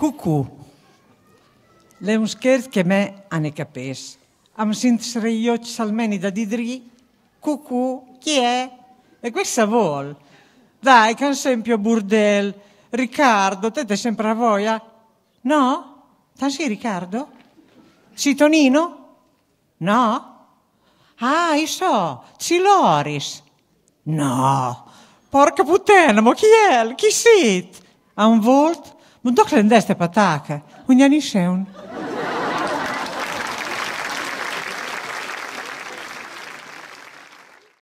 Cucù. Le un scherz che me ne capes. Am sintreioc salmeni da didri. Cucù, chi è? E questa vol. Dai, can esempio burdel. Riccardo, te te sempre a voia? No? Tansi Riccardo? Si Tonino? No? Ah, io so, Loris. No, porca puttana, ma chi è? Chi sit? A un volt? Muntok lehen da ez tepatak, unian iseun.